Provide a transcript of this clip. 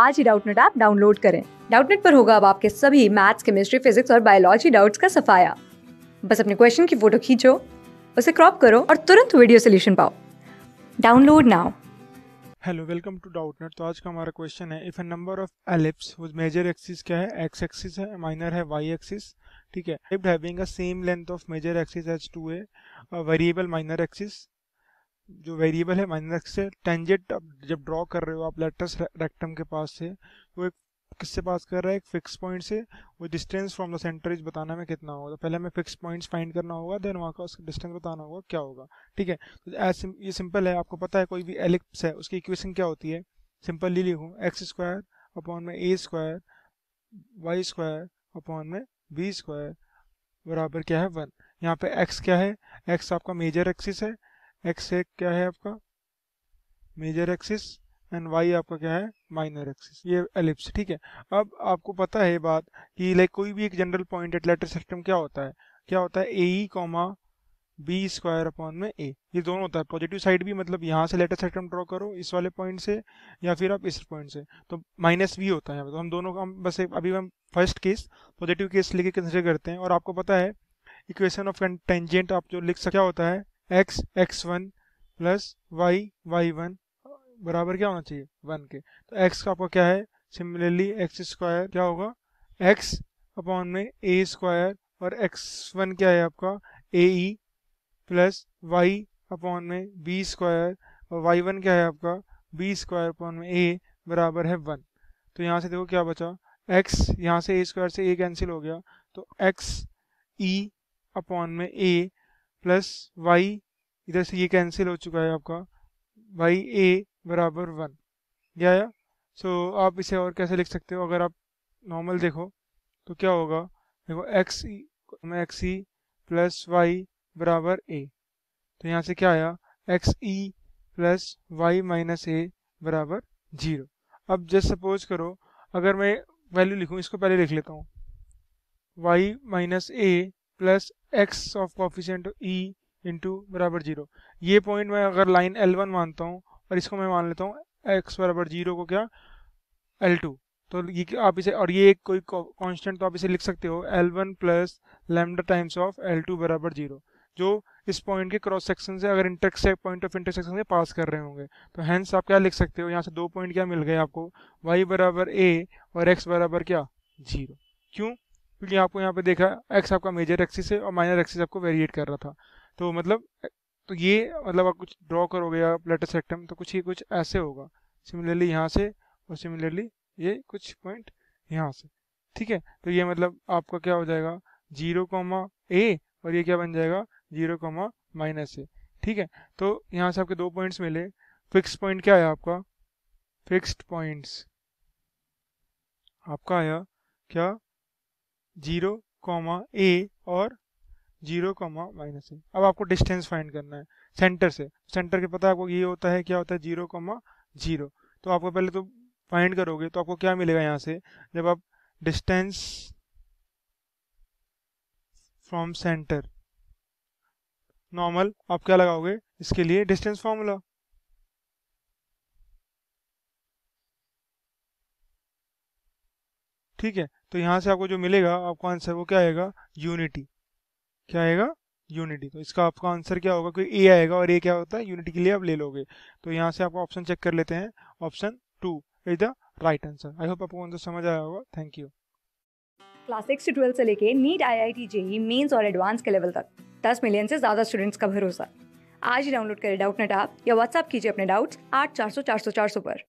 आज ही Doubtnet app download करें डाउटनेट पर होगा अब आपके सभी मैथ्स केमिस्ट्री फिजिक्स और बायोलॉजी डाउट्स का सफाया बस अपने क्वेश्चन की फोटो खींचो उसे क्रॉप करो और तुरंत वीडियो सोल्यूशन पाओ download now hello welcome to Doubtnet तो आज का हमारा क्वेश्चन है if a number of ellipse with major axis क्या है एक्स एक्सिस है माइनर है वाई एक्सिस ठीक है if having a same length of major axis as to a variable minor axis जो वेरिएबल है माइनस एक्स से टेंजेंट जब ड्रॉ कर रहे हो आप लेटस रेक्टम के पास से वो एक किससे पास कर रहा है एक फिक्स पॉइंट से वो distance from the centre is बताना में कितना होगा तो पहले हमें फिक्स पॉइंट्स फाइंड करना होगा देन वहाँ का उसका डिस्टेंस बताना होगा क्या होगा ठीक है तो एज ये सिंपल है आपको पता है कोई भी एलिप्स है उसकी इक्वेशन क्या होती है सिंपल ली लिखूँ एक्स स्क्वायर अपॉन में a square y square upon में बी स्क्वायर बराबर क्या है वन यहाँ पे एक्स क्या है एक्स आपका मेजर एक्सिस है एक्स एक क्या है आपका मेजर एक्सिस एंड वाई आपका क्या है माइनर एक्सिस ये एलिप्स ठीक है अब आपको पता है बात कि लाइक कोई भी एक general point at letter system क्या होता है क्या होता है a e comma b square upon में ए ये दोनों होता है पॉजिटिव साइड भी मतलब यहाँ से लेटर सिस्टम ड्रॉ करो इस वाले पॉइंट से या फिर आप इस पॉइंट से तो माइनस वी होता है तो हम दोनों का हम बस अभी हम फर्स्ट केस पॉजिटिव केस लेके कंसिडर करते हैं और आपको पता है इक्वेशन ऑफ टेंजेंट आप जो लिख सकता होता है x x one plus y y one बराबर क्या होना चाहिए वन के तो एक्स का आपका क्या है सिमिलरली एक्स स्क्वायर क्या होगा एक्स अपॉन में ए स्क्वायर और एक्स वन क्या है आपका a e plus y upon में बी स्क्वायर और वाई वन क्या है आपका बी स्क्वायर अपॉन में ए बराबर है वन तो यहाँ से देखो क्या बचा एक्स यहाँ से ए स्क्वायर से ए कैंसिल हो गया तो एक्स ई अपॉन में ए प्लस वाई इधर से ये कैंसिल हो चुका है आपका वाई ए बराबर वन या सो so, आप इसे और कैसे लिख सकते हो अगर आप नॉर्मल देखो तो क्या होगा देखो एक्स में एक्स ई प्लस वाई बराबर ए तो यहाँ से क्या आया x e plus y minus a बराबर जीरो अब जस्ट सपोज करो अगर मैं वैल्यू लिखूँ इसको पहले लिख लेता हूँ y minus a plus x of coefficient e into बराबर जीरो ये पॉइंट मैं अगर लाइन एल वन मानता हूँ और इसको मैं मान लेता हूँ एक्स बराबर जीरो को क्या एल टू तो ये आप इसे और ये एक कोई कॉन्स्टेंट तो आप इसे लिख सकते हो L one plus lambda times of L two बराबर जीरो जो इस पॉइंट के क्रॉस सेक्शन से अगर इंटरसेक्ट पॉइंट ऑफ इंटरसेक्शन से पास कर रहे होंगे तो हैंस आप क्या लिख सकते हो यहाँ से दो पॉइंट क्या मिल गए आपको वाई बराबर ए और एक्स बराबर क्या जीरो क्यों क्योंकि आपको यहाँ पे देखा एक्स आपका मेजर एक्सिस है और माइनर एक्सिस आपको वेरिएट कर रहा था तो मतलब तो ये मतलब आप कुछ ड्रॉ करोगे या लेटर सेक्टम तो कुछ ही कुछ ऐसे होगा सिमिलरली यहाँ से और सिमिलरली ये कुछ पॉइंट यहाँ से ठीक है तो ये मतलब आपका क्या हो जाएगा जीरो कॉमा ए और ये क्या बन जाएगा जीरो कॉमा माइनस ए ठीक है तो यहाँ से आपके दो पॉइंट्स मिले फिक्स पॉइंट क्या आया आपका फिक्स्ड पॉइंट्स आपका आया क्या जीरो कॉमा ए और जीरो कॉमा माइनस ए अब आपको डिस्टेंस फाइंड करना है सेंटर से सेंटर के पता है आपको ये होता है क्या होता है जीरो कॉमा जीरो तो आपको पहले तो फाइंड करोगे तो आपको क्या मिलेगा यहाँ से जब आप डिस्टेंस फ्रॉम सेंटर नॉर्मल आप क्या लगाओगे इसके लिए डिस्टेंस फॉर्मूला ठीक है तो यहाँ से आपको जो मिलेगा आपका आंसर वो क्या आएगा यूनिटी क्या आएगा यूनिटी तो इसका आपका आंसर क्या होगा क्योंकि ए आएगा और ए क्या होता है यूनिटी के लिए आप ले लोगे तो यहाँ से आप ऑप्शन चेक कर लेते हैं option two is the right answer I hope आपको आंसर समझ आया होगा थैंक यू क्लास सिक्स से ट्वेल्थ से लेके NEET I I T JEE Mains और एडवांस के लेवल तक दस मिलियन से ज़्यादा स्टूडेंट्स का भरोसा आज ही डाउनलोड करें डाउट नेट आप या व्हाट्सअप कीजिए अपने डाउट्स आठ चार सौ चार सौ चार सौ पर